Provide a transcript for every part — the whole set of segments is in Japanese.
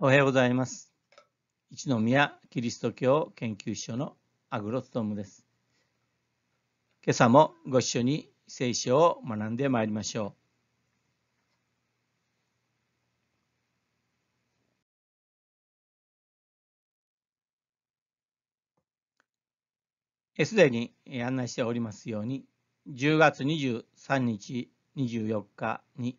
おはようございます。一宮キリスト教研究所のアグロストームです。今朝もご一緒に聖書を学んでまいりましょう。すでに案内しておりますように、10月23日、24日に、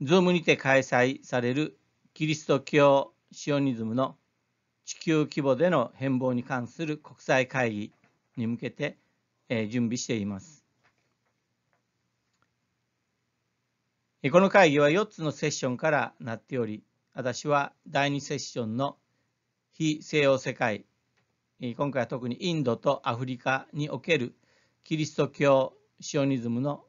ズームにて開催されるキリスト教シオニズムの地球規模での変貌に関する国際会議に向けてえ準備しています。この会議は4つのセッションからなっており、私は第2セッションの非西洋世界、今回は特にインドとアフリカにおけるキリスト教シオニズムの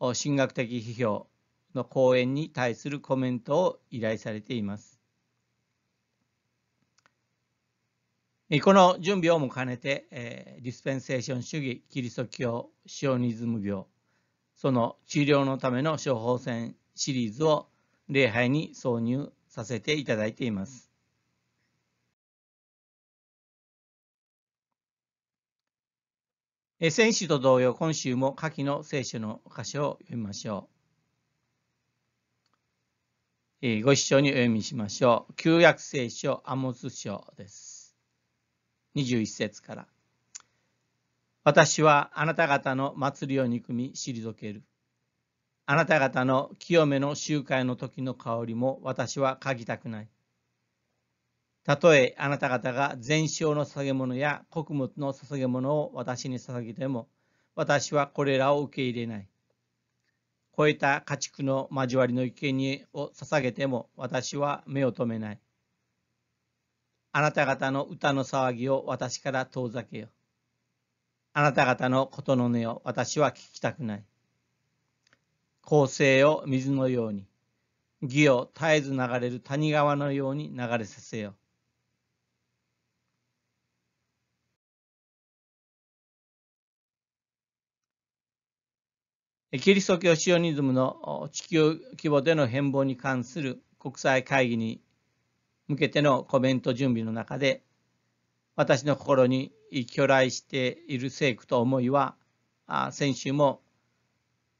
神学的批評の講演に対するコメントを依頼されています。この準備をも兼ねて、ディスペンセーション主義、キリスト教、シオニズム病、その治療のための処方箋シリーズを礼拝に挿入させていただいています。先週と同様、今週も下記の聖書の箇所を読みましょう。ご一緒にお読みしましょう。旧約聖書アモス書です。21節から。私はあなた方の祭りを憎み退ける。あなた方の清めの集会の時の香りも私は嗅ぎたくない。たとえあなた方が全焼の捧げ物や穀物の捧げ物を私に捧げても、私はこれらを受け入れない。超えた家畜の交わりの生贄を捧げても私は目を留めない。あなた方の歌の騒ぎを私から遠ざけよ。あなた方のことの音を私は聞きたくない。恒星を水のように、義を絶えず流れる谷川のように流れさせよう。キリスト教シオニズムの地球規模での変貌に関する国際会議に向けてのコメント準備の中で私の心に居来している聖句と思いは先週も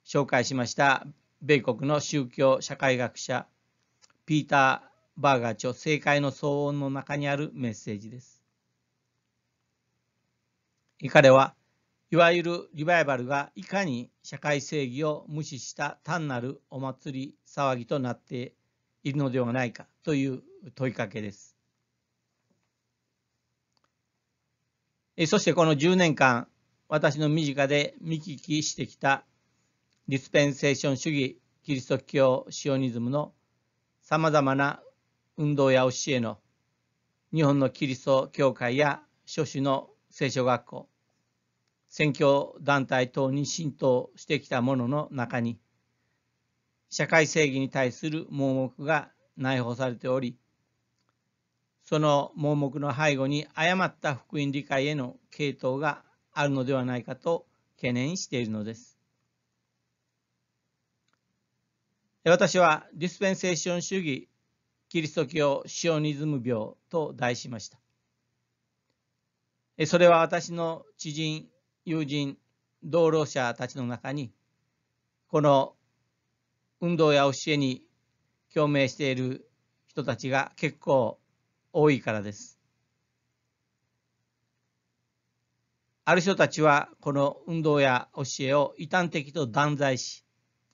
紹介しました米国の宗教社会学者ピーター・バーガー著「政界の騒音」の中にあるメッセージです。彼はいわゆるリバイバルがいかに社会正義を無視した単なるお祭り騒ぎとなっているのではないかという問いかけです。そしてこの10年間、私の身近で見聞きしてきたディスペンセーション主義キリスト教シオニズムのさまざまな運動や教えの日本のキリスト教会や諸種の聖書学校選挙団体等に浸透してきたものの中に社会正義に対する盲目が内包されておりその盲目の背後に誤った福音理解への系統があるのではないかと懸念しているのです。私はディスペンセーション主義キリスト教シオニズム病と題しました。それは私の知人友人同労者たちの中にこの運動や教えに共鳴している人たちが結構多いからです。ある人たちはこの運動や教えを異端的と断罪し、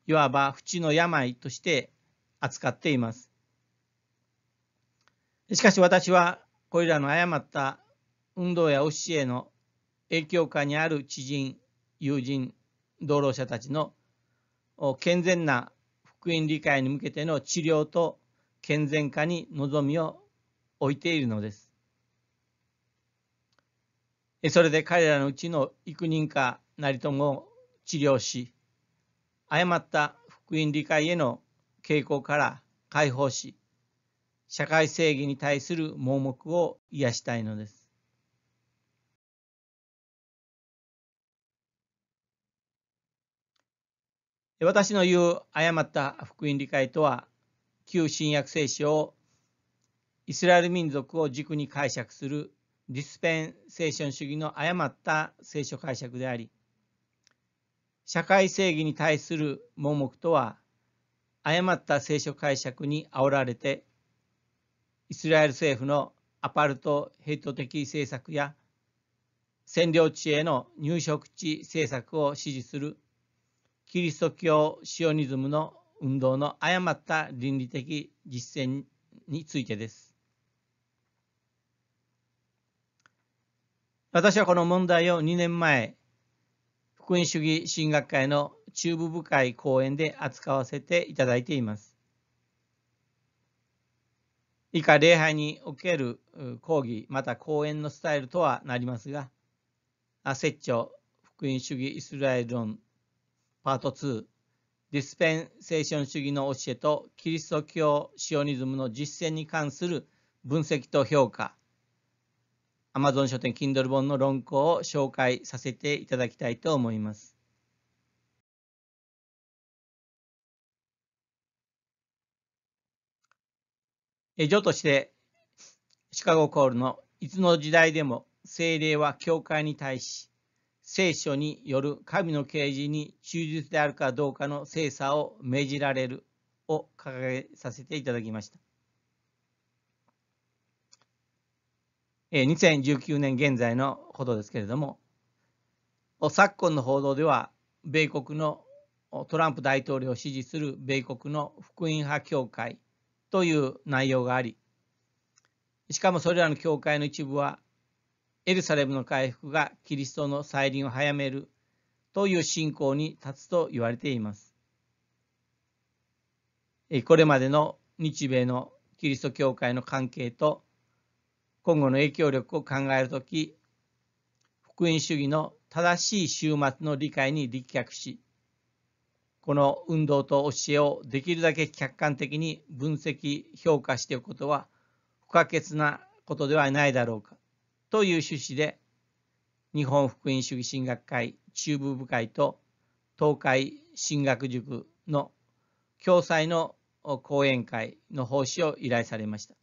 いわば不治の病として扱っています。しかし私はこれらの誤った運動や教えの影響下にある知人友人同労者たちの健全な福音理解に向けての治療と健全化に望みを置いているのです。それで彼らのうちの幾人かなりとも治療し、誤った福音理解への傾向から解放し、社会正義に対する盲目を癒したいのです。私の言う誤った福音理解とは、旧新約聖書をイスラエル民族を軸に解釈するディスペンセーション主義の誤った聖書解釈であり、社会正義に対する盲目とは、誤った聖書解釈に煽られて、イスラエル政府のアパルトヘイト的政策や占領地への入植地政策を支持するキリスト教シオニズムの運動の誤った倫理的実践についてです。私はこの問題を2年前、福音主義神学会の中部部会講演で扱わせていただいています。以下、礼拝における講義、また講演のスタイルとはなりますが、説教、福音主義イスラエル論パート2ディスペンセーション主義の教えとキリスト教シオニズムの実践に関する分析と評価 Amazon 書店 Kindle 本の論考を紹介させていただきたいと思います。女としてシカゴコールのいつの時代でも精霊は教会に対し聖書による神の啓示に忠実であるかどうかの精査を命じられるを掲げさせていただきました。2019年現在のことですけれども、昨今の報道では、米国のトランプ大統領を支持する米国の福音派教会という内容があり、しかもそれらの教会の一部はエルサレムの回復がキリストの再臨を早めるという信仰に立つと言われています。これまでの日米のキリスト教会の関係と今後の影響力を考えるとき、福音主義の正しい終末の理解に立脚し、この運動と教えをできるだけ客観的に分析、評価しておくことは不可欠なことではないだろうか。という趣旨で日本福音主義神学会中部部会と東海神学塾の共催の講演会の奉仕を依頼されました。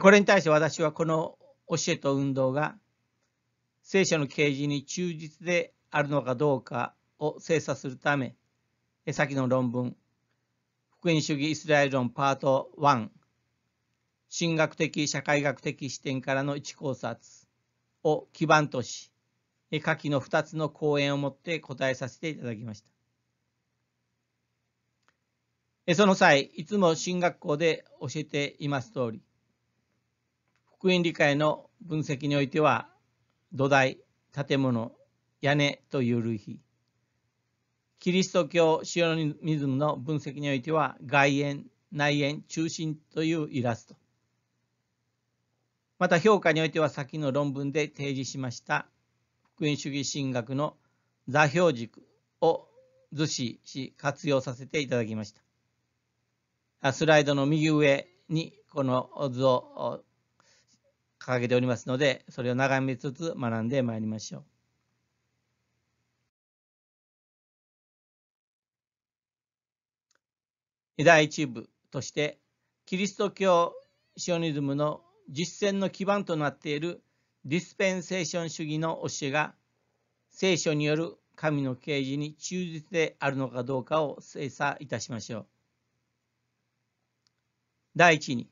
これに対して私はこの教えと運動が聖書の啓示に忠実であるのかどうかを精査するため、先の論文、福音主義イスラエル論パート1神学的社会学的視点からの一考察を基盤とし、下記の2つの講演をもって答えさせていただきました。その際、いつも進学校で教えています通り、福音理解の分析においては、土台、建物、屋根という類比、キリスト教シオニズムの分析においては、外縁、内縁、中心というイラスト。また評価においては先の論文で提示しました福音主義神学の座標軸を図示し活用させていただきました。スライドの右上にこの図を掲げておりますので、それを眺めつつ学んでまいりましょう。第1部として、キリスト教シオニズムの実践の基盤となっているディスペンセーション主義の教えが聖書による神の啓示に忠実であるのかどうかを精査いたしましょう。第一に、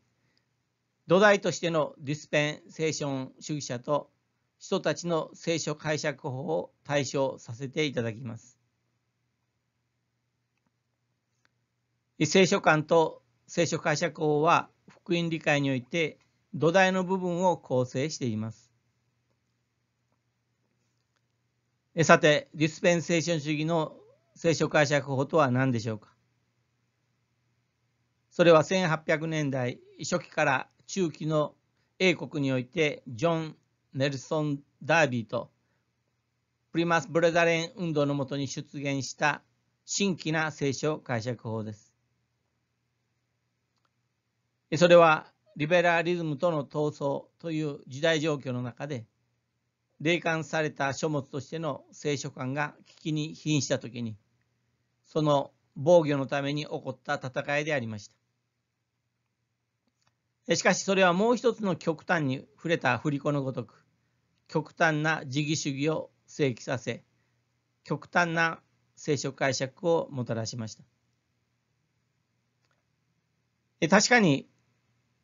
土台としてのディスペンセーション主義者と人たちの聖書解釈法を対象させていただきます。聖書観と聖書解釈法は福音理解において土台の部分を構成しています。さて、ディスペンセーション主義の聖書解釈法とは何でしょうかそれは1800年代初期から中期の英国においてジョン・ネルソン・ダービーとプリマス・ブレザレン運動のもとに出現した新規な聖書解釈法です。それはリベラリズムとの闘争という時代状況の中で、霊感された書物としての聖書観が危機に瀕した時に、その防御のために起こった戦いでありました。しかしそれはもう一つの極端に触れた振り子のごとく、極端な自義主義を正規させ、極端な聖書解釈をもたらしました。確かに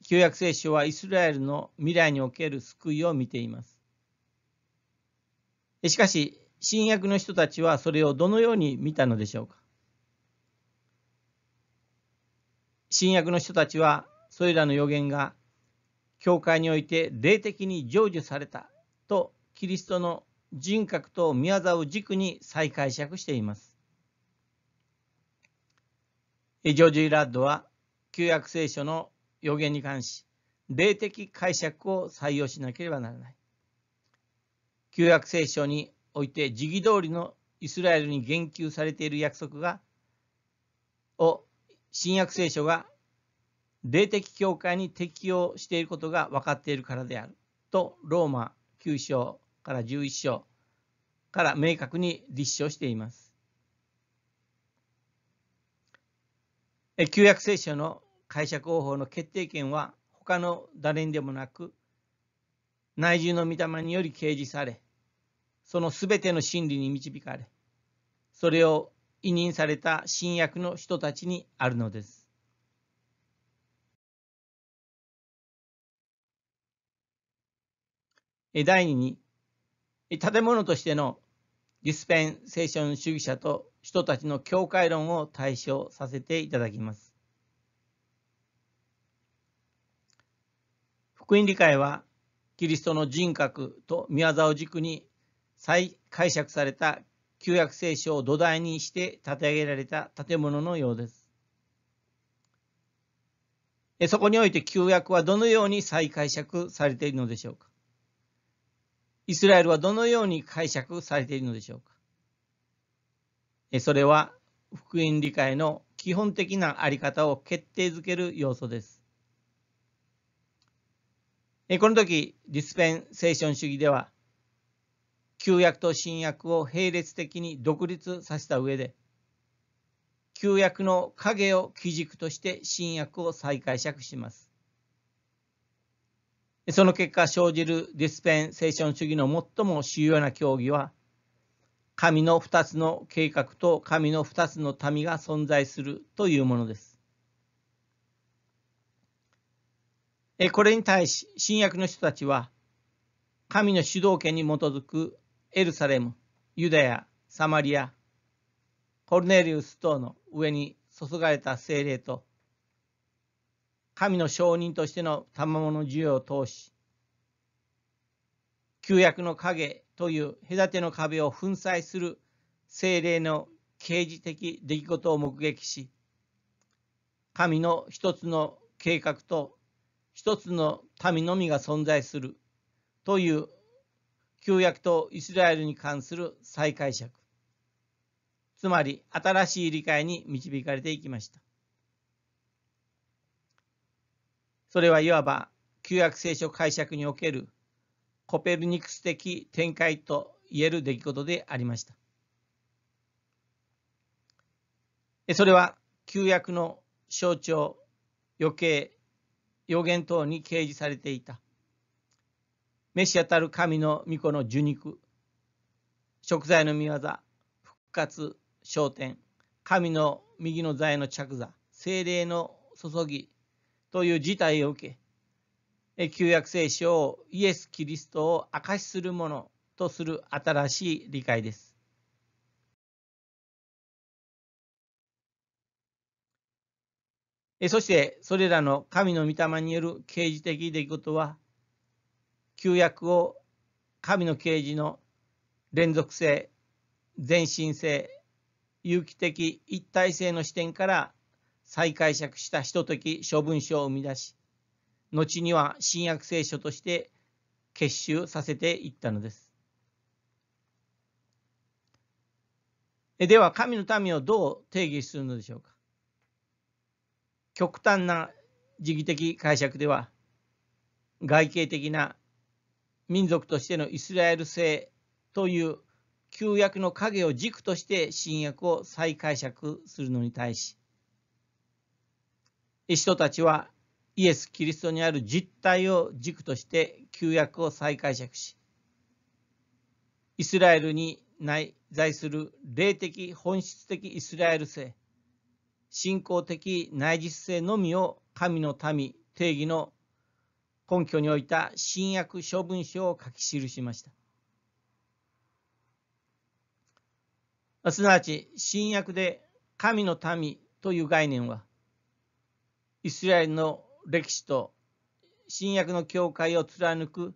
旧約聖書はイスラエルの未来における救いを見ています。しかし、新約の人たちはそれをどのように見たのでしょうか新約の人たちはそれらの予言が教会において霊的に成就されたとキリストの人格と宮沢を軸に再解釈しています。ジョージ・ラッドは旧約聖書の予言に関し、霊的解釈を採用しなければならない。旧約聖書において、時義通りのイスラエルに言及されている約束が、を新約聖書が霊的教会に適用していることが分かっているからであるとローマ9章から11章から明確に立証しています。旧約聖書の解釈方法の決定権は他の誰にでもなく内住の御霊により掲示されその全ての真理に導かれそれを委任された新約の人たちにあるのです。第2に建物としてのディスペンセーション主義者と人たちの境界論を対象させていただきます。福音理解はキリストの人格と宮業を軸に再解釈された旧約聖書を土台にして立て上げられた建物のようです。そこにおいて旧約はどのように再解釈されているのでしょうかイスラエルはどのように解釈されているのでしょうかそれは福音理解の基本的なあり方を決定づける要素です。この時、ディスペンセーション主義では、旧約と新約を並列的に独立させた上で、旧約の影を基軸として新約を再解釈します。その結果生じるディスペンセーション主義の最も主要な教義は、神の二つの計画と神の二つの民が存在するというものです。これに対し新約の人たちは神の主導権に基づくエルサレム、ユダヤ、サマリア、コルネリウス等の上に注がれた精霊と神の証人としての賜物需要を通し旧約の影という隔ての壁を粉砕する精霊の刑事的出来事を目撃し神の一つの計画と一つの民のみが存在するという旧約とイスラエルに関する再解釈つまり新しい理解に導かれていきましたそれはいわば旧約聖書解釈におけるコペルニクス的展開と言える出来事でありましたそれは旧約の象徴余計予言等に掲示されていた召し当たる神の御子の受肉食材の御業復活昇天神の右の座への着座精霊の注ぎという事態を受け旧約聖書をイエス・キリストを証しするものとする新しい理解ですそしてそれらの神の御霊による刑事的出来事は旧約を神の刑事の連続性前進性有機的一体性の視点から再解釈した人的処分書を生み出し後には新約聖書として結集させていったのです。では神の民をどう定義するのでしょうか極端な時期的解釈では外形的な民族としてのイスラエル性という旧約の影を軸として新約を再解釈するのに対し人たちはイエス・キリストにある実態を軸として旧約を再解釈しイスラエルに内在する霊的本質的イスラエル性信仰的内実性のみを神の民定義の根拠に置いた新約小文書を書き記しました。すなわち新約で神の民という概念はイスラエルの歴史と新約の教会を貫く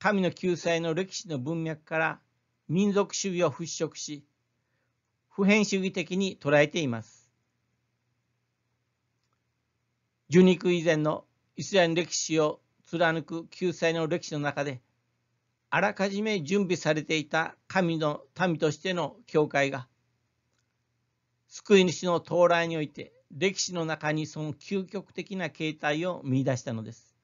神の救済の歴史の文脈から民族主義を払拭し普遍主義的に捉えています。受肉以前のイスラエル歴史を貫く救済の歴史の中であらかじめ準備されていた神の民としての教会が救い主の到来において歴史の中にその究極的な形態を見出したのです。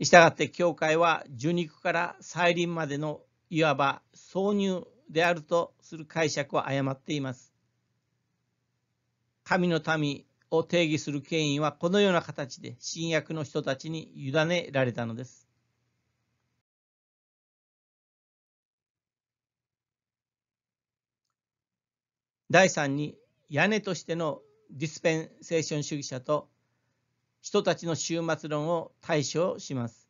したがって教会は受肉から再臨までのいわば挿入であるとする解釈を誤っています。神の民を定義する権威はこのような形で新約の人たちに委ねられたのです。第3に屋根としてのディスペンセーション主義者と人たちの終末論を対象します。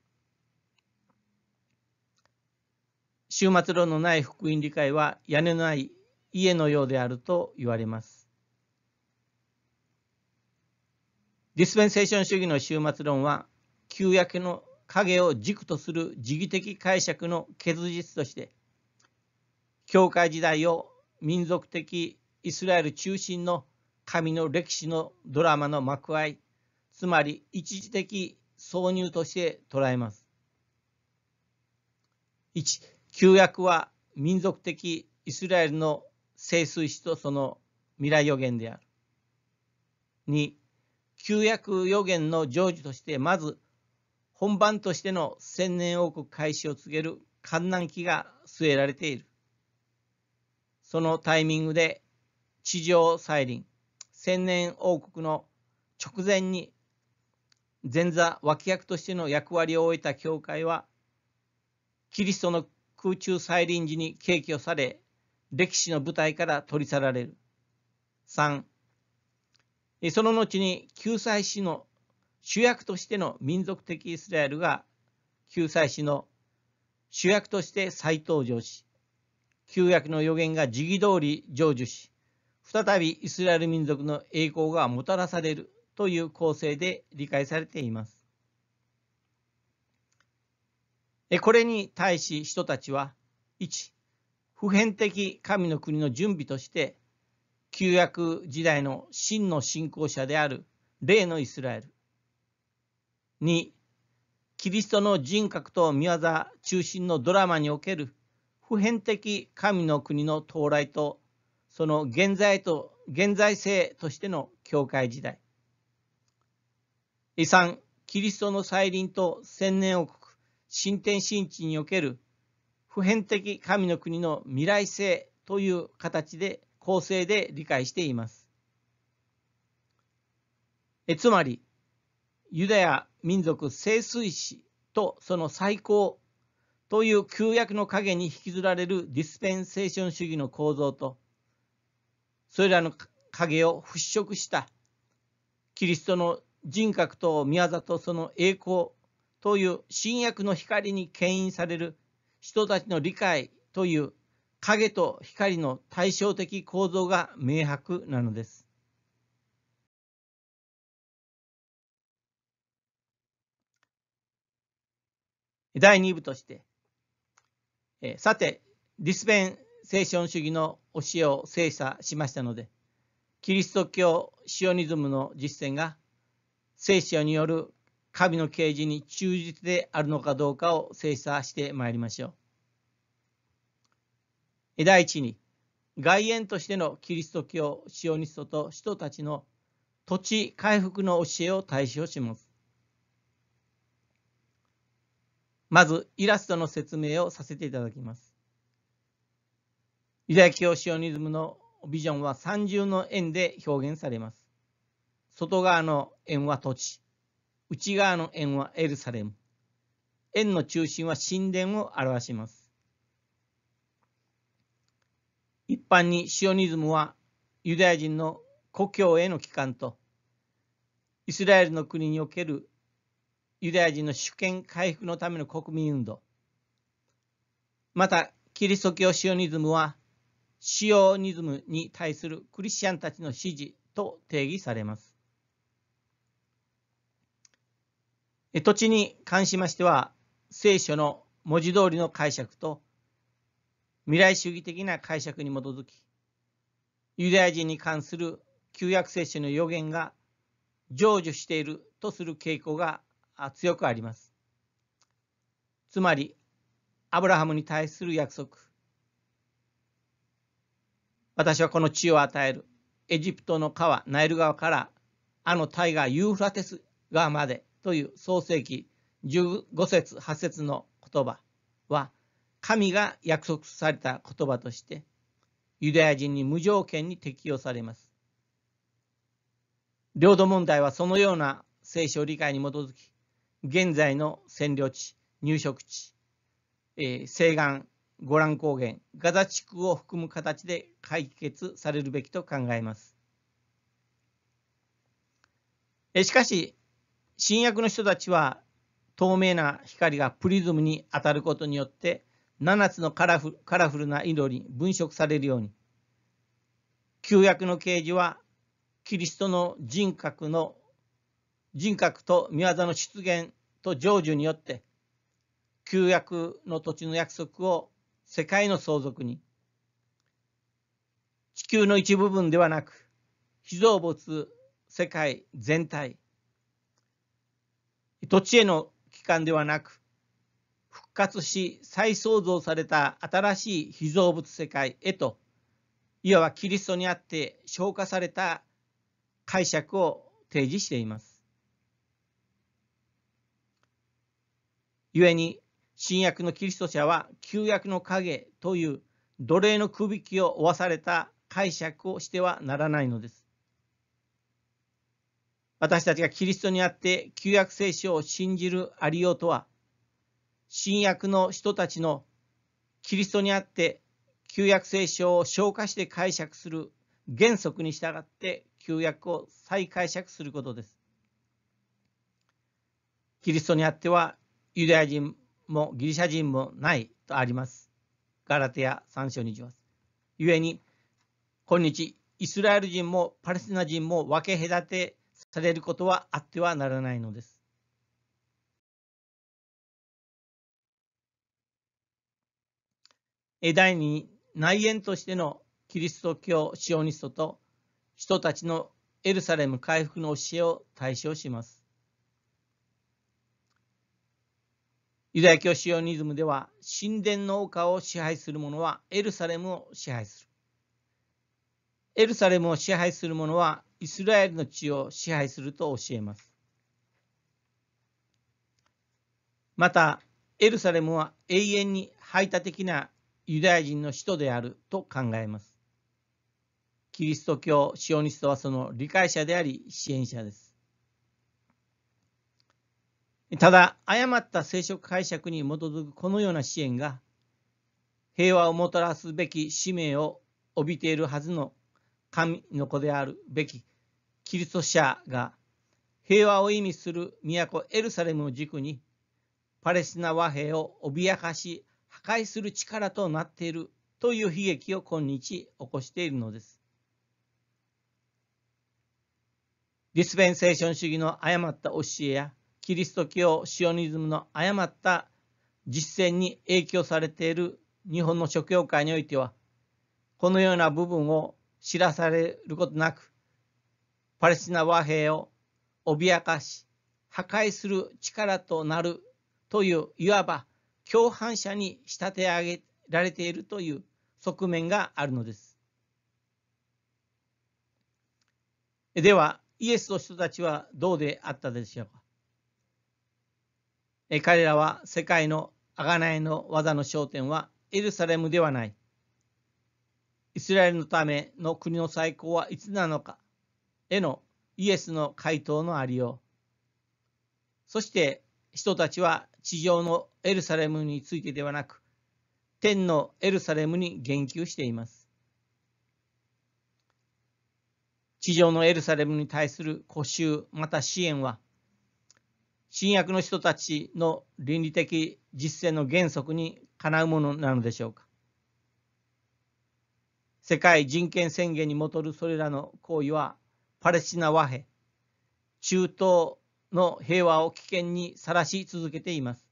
終末論のない福音理解は屋根のない家のようであると言われます。ディスペンセーション主義の終末論は旧約の影を軸とする時義的解釈の結実として教会時代を民族的イスラエル中心の神の歴史のドラマの幕開つまり一時的挿入として捉えます。1旧約は民族的イスラエルの聖水史とその未来予言である。2旧約予言の成就としてまず本番としての千年王国開始を告げる観難期が据えられている。そのタイミングで地上再臨、千年王国の直前に前座脇役としての役割を終えた教会は、キリストの空中再臨時に景気をされ、歴史の舞台から取り去られる。3、その後に救済史の主役としての民族的イスラエルが救済史の主役として再登場し、旧約の予言が時期通り成就し、再びイスラエル民族の栄光がもたらされるという構成で理解されています。これに対し人たちは、1、普遍的神の国の準備として、旧約時代の真の信仰者である例のイスラエル。2、キリストの人格と見業中心のドラマにおける普遍的神の国の到来とその現在と現在性としての教会時代。遺産、キリストの再臨と千年王国、新天新地における普遍的神の国の未来性という形で構成で理解しています。えつまり、ユダヤ民族聖水史とその最高という旧約の陰に引きずられるディスペンセーション主義の構造と、それらの影を払拭したキリストの人格と宮里その栄光という新約の光に牽引される人たちの理解という影と光の対照的構造が明白なのです。第2部として、えさて、ディスペンセーション主義の教えを精査しましたので、キリスト教シオニズムの実践が聖書による神の啓示に忠実であるのかどうかを精査してまいりましょう。第一に、外縁としてのキリスト教、シオニストと使徒たちの土地回復の教えを対象します。まず、イラストの説明をさせていただきます。ユダヤ教シオニズムのビジョンは三重の円で表現されます。外側の円は土地、内側の円はエルサレム、円の中心は神殿を表します。般にシオニズムはユダヤ人の故郷への帰還とイスラエルの国におけるユダヤ人の主権回復のための国民運動またキリスト教シオニズムはシオニズムに対するクリスチャンたちの支持と定義されます土地に関しましては聖書の文字通りの解釈と未来主義的な解釈に基づき、ユダヤ人に関する旧約聖書の予言が成就しているとする傾向が強くあります。つまり、アブラハムに対する約束。私はこの地を与える。エジプトの川、ナイル川から、あの大河、ユーフラテス川までという創世紀15節8節の言葉は、神が約束された言葉として、ユダヤ人に無条件に適用されます。領土問題はそのような聖書理解に基づき、現在の占領地、入植地、えー、西岸、ゴラン高原、ガザ地区を含む形で解決されるべきと考えます。しかし、新約の人たちは透明な光がプリズムに当たることによって7つのカラフカラフルな色に分色されるように旧約の啓示はキリストの人格の人格と御業の出現と成就によって旧約の土地の約束を世界の相続に地球の一部分ではなく非造物世界全体土地への帰還ではなく活し再創造された新しい被造物世界へといわばキリストにあって昇華された解釈を提示しています。故に新約のキリスト者は旧約の影という奴隷の首引きを負わされた解釈をしてはならないのです。私たちがキリストにあって旧約聖書を信じるありようとは新約の人たちのキリストにあって旧約聖書を消化して解釈する原則に従って旧約を再解釈することです。キリストにあってはユダヤ人もギリシャ人もないとあります。ガラテヤ三章にします。故に、今日、イスラエル人もパレスチナ人も分け隔てされることはあってはならないのです。第二内縁としてのキリスト教シオニストと人たちのエルサレム回復の教えを対象します。ユダヤ教シオニズムでは神殿の丘を支配する者はエルサレムを支配する。エルサレムを支配する者はイスラエルの地を支配すると教えます。またエルサレムは永遠に排他的なユダヤ人の使徒であると考えます。キリスト教シオニストはその理解者であり支援者です。ただ、誤った聖職解釈に基づくこのような支援が、平和をもたらすべき使命を帯びているはずの神の子であるべきキリスト者が、平和を意味する都エルサレムを軸に、パレスチナ和平を脅かし破壊する力となっているという悲劇を今日起こしているのです。ディスペンセーション主義の誤った教えやキリスト教シオニズムの誤った実践に影響されている日本の諸教会においてはこのような部分を知らされることなくパレスチナ和平を脅かし破壊する力となるといういわば共犯者に仕立て上げられているという側面があるのです。では、イエスの人たちはどうであったでしょうか彼らは世界の贖いの技の焦点はエルサレムではない。イスラエルのための国の再興はいつなのかへのイエスの回答のありよう。そして人たちは地上のエルサレムについてではなく、天のエルサレムに言及しています。地上のエルサレムに対する固執また支援は、新約の人たちの倫理的実践の原則にかなうものなのでしょうか。世界人権宣言に基るそれらの行為は、パレスチナ和平、中東の平和を危険にさらし続けています。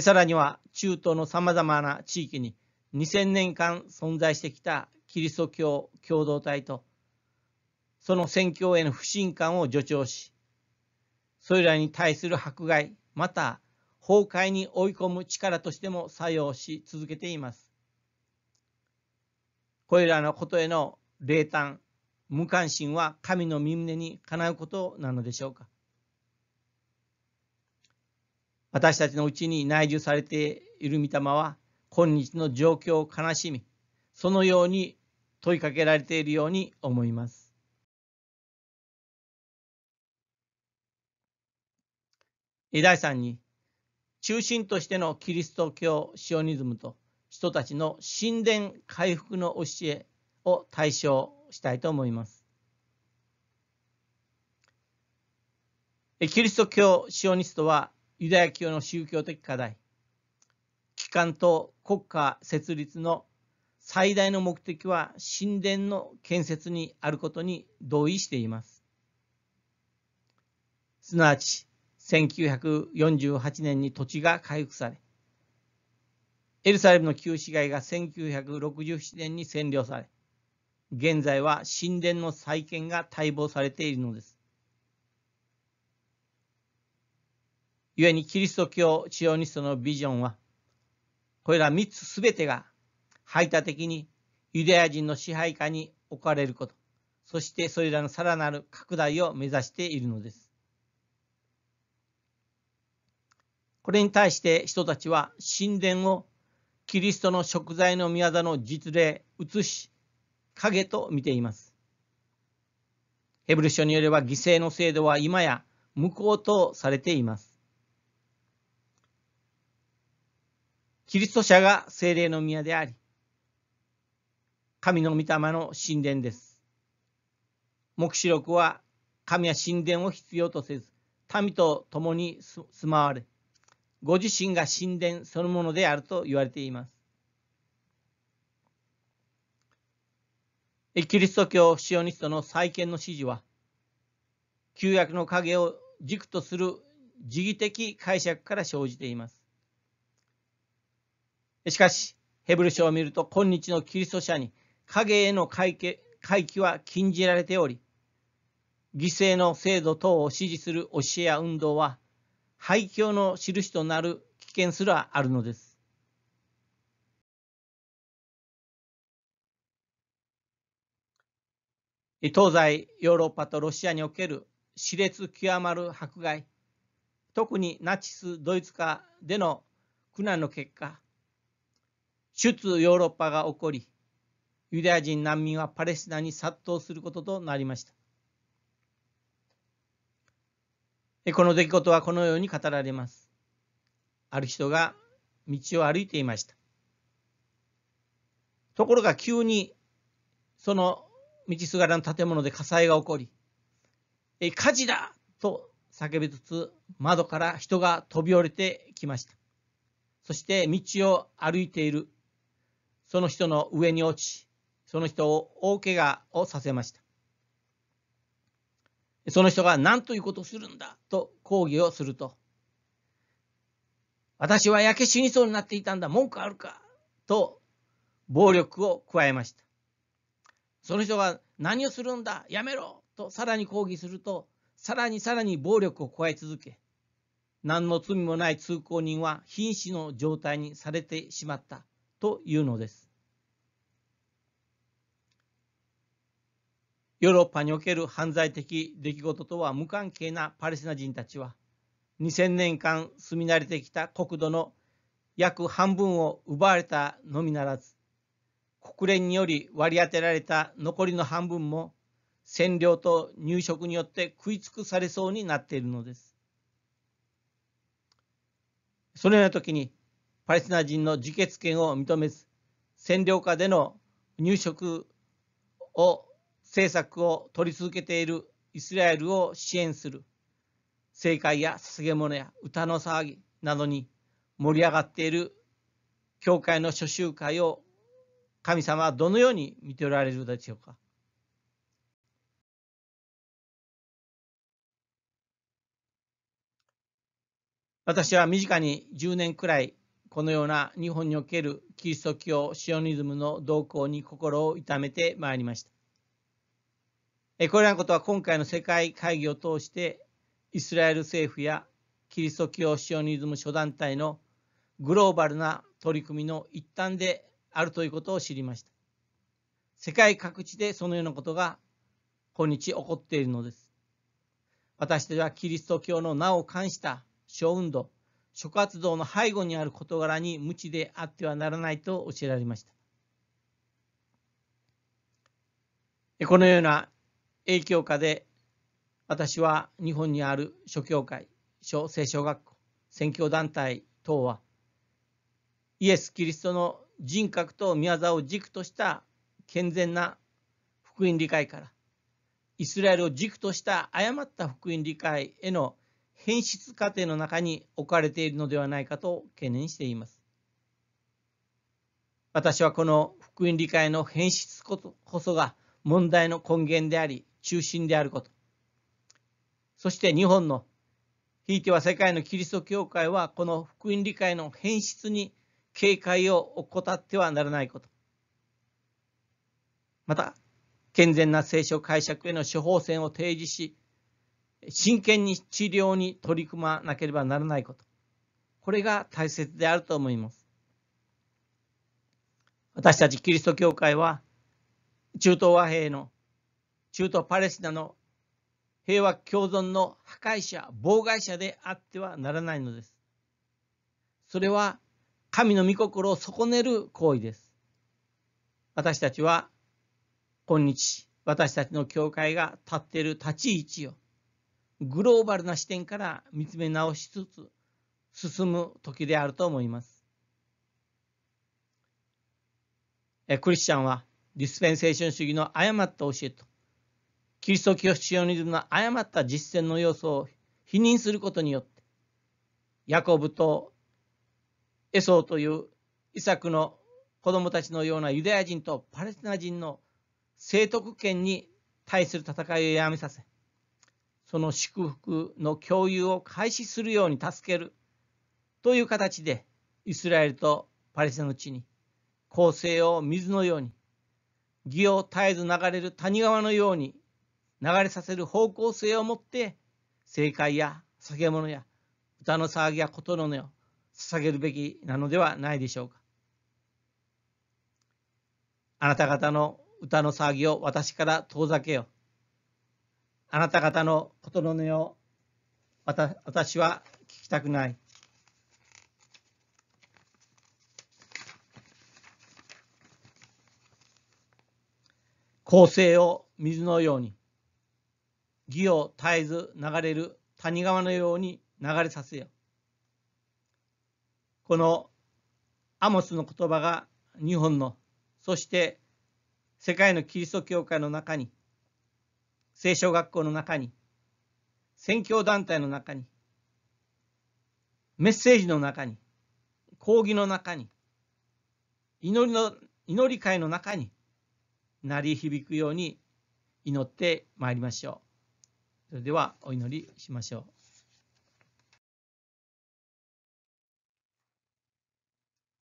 さらには中東のさまざまな地域に2000年間存在してきたキリスト教共同体とその宣教への不信感を助長しそれらに対する迫害また崩壊に追い込む力としても作用し続けていますこれらのことへの冷淡無関心は神の身胸にかなうことなのでしょうか私たちのうちに内住されている御霊は今日の状況を悲しみそのように問いかけられているように思います。第んに中心としてのキリスト教シオニズムと人たちの神殿回復の教えを対象したいと思います。キリスト教シオニストはユダヤ教の宗教的課題、機関と国家設立の最大の目的は神殿の建設にあることに同意しています。すなわち、1948年に土地が回復され、エルサレムの旧市街が1967年に占領され、現在は神殿の再建が待望されているのです。故にキリスト教チオニストのビジョンは、これら3つすべてが排他的にユダヤ人の支配下に置かれること、そしてそれらのさらなる拡大を目指しているのです。これに対して人たちは神殿をキリストの食材の宮座の実例、移し、影と見ています。ヘブル書によれば犠牲の制度は今や無効とされています。キリスト者が精霊の宮であり、神の御霊の神殿です。黙示録は神は神殿を必要とせず、民と共に住まわれ、ご自身が神殿そのものであると言われています。キリスト教シオニストの再建の指示は、旧約の影を軸とする時義的解釈から生じています。しかし、ヘブル書を見ると、今日のキリスト者に影への回帰は禁じられており、犠牲の制度等を支持する教えや運動は、廃墟の印となる危険すらあるのです。東西ヨーロッパとロシアにおける熾烈極まる迫害特にナチスドイツ化での苦難の結果出ヨーロッパが起こり、ユダヤ人難民はパレスチナに殺到することとなりました。この出来事はこのように語られます。ある人が道を歩いていました。ところが急にその道すがらの建物で火災が起こり、え火事だと叫びつつ窓から人が飛び降りてきました。そして道を歩いているその人の上に落ち、その人を大怪我をさせました。その人が何ということをするんだと抗議をすると、私は焼け死にそうになっていたんだ、文句あるかと暴力を加えました。その人が何をするんだ、やめろとさらに抗議すると、さらにさらに暴力を加え続け、何の罪もない通行人は瀕死の状態にされてしまったというのです。ヨーロッパにおける犯罪的出来事とは無関係なパレスチナ人たちは2000年間住み慣れてきた国土の約半分を奪われたのみならず国連により割り当てられた残りの半分も占領と入植によって食い尽くされそうになっているのです。そのような時にパレスチナ人の自決権を認めず、占領下での入植を政策を取り続けているイスラエルを支援する政界や捧げ物や歌の騒ぎなどに盛り上がっている教会の諸集会を神様はどのように見ておられるでしょうか。私は身近に10年くらいこのような日本におけるキリスト教シオニズムの動向に心を痛めてまいりました。これらのことは今回の世界会議を通してイスラエル政府やキリスト教シオニズム諸団体のグローバルな取り組みの一端であるということを知りました。世界各地でそのようなことが今日起こっているのです。私たちはキリスト教の名を冠した小運動、諸活動の背後にある事柄に無知であってはならないと教えられました。このような影響下で私は日本にある諸教会、諸聖小学校、宣教団体等はイエス・キリストの人格と宮沢を軸とした健全な福音理解からイスラエルを軸とした誤った福音理解への変質過程の中に置かれているのではないかと懸念しています。私はこの福音理解の変質こそが問題の根源であり中心であること。そして日本の、ひいては世界のキリスト教会はこの福音理解の変質に警戒を怠ってはならないこと。また、健全な聖書解釈への処方箋を提示し、真剣に治療に取り組まなければならないこと。これが大切であると思います。私たちキリスト教会は、中東和平の、中東パレスチナの平和共存の破壊者、妨害者であってはならないのです。それは神の御心を損ねる行為です。私たちは、今日、私たちの教会が立っている立ち位置を、グローバルな視点から見つめ直しつつ進む時であると思います。クリスチャンはディスペンセーション主義の誤った教えとキリスト教シオニズムの誤った実践の要素を否認することによってヤコブとエソーというイサクの子供たちのようなユダヤ人とパレスチナ人の聖徳権に対する戦いをやめさせその祝福の共有を開始するように助けるという形でイスラエルとパレスチナの地に公正を水のように義を絶えず流れる谷川のように流れさせる方向性を持って正解や酒物や歌の騒ぎや事の音を捧げるべきなのではないでしょうか。あなた方の歌の騒ぎを私から遠ざけよう。あなた方のことの音を私は聞きたくない。恒星を水のように、義を絶えず流れる谷川のように流れさせよ。このアモスの言葉が日本の、そして世界のキリスト教会の中に聖書学校の中に、宣教団体の中に、メッセージの中に、講義の中に、祈りの、祈り会の中に、鳴り響くように祈ってまいりましょう。それではお祈りしましょう。